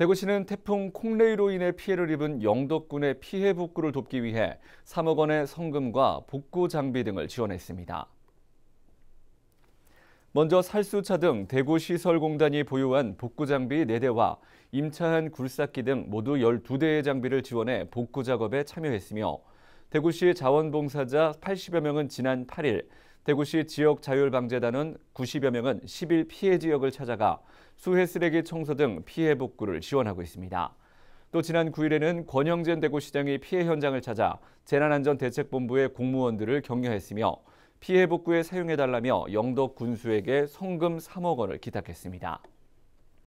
대구시는 태풍 콩레이로 인해 피해를 입은 영덕군의 피해 복구를 돕기 위해 3억 원의 성금과 복구 장비 등을 지원했습니다. 먼저 살수차 등 대구시설공단이 보유한 복구 장비 4대와 임차한 굴삭기 등 모두 12대의 장비를 지원해 복구 작업에 참여했으며 대구시 자원봉사자 80여 명은 지난 8일 대구시 지역자율방재단은 90여 명은 10일 피해 지역을 찾아가 수해 쓰레기 청소 등 피해 복구를 지원하고 있습니다. 또 지난 9일에는 권영진 대구시장이 피해 현장을 찾아 재난안전대책본부의 공무원들을 격려했으며 피해 복구에 사용해달라며 영덕 군수에게 성금 3억 원을 기탁했습니다.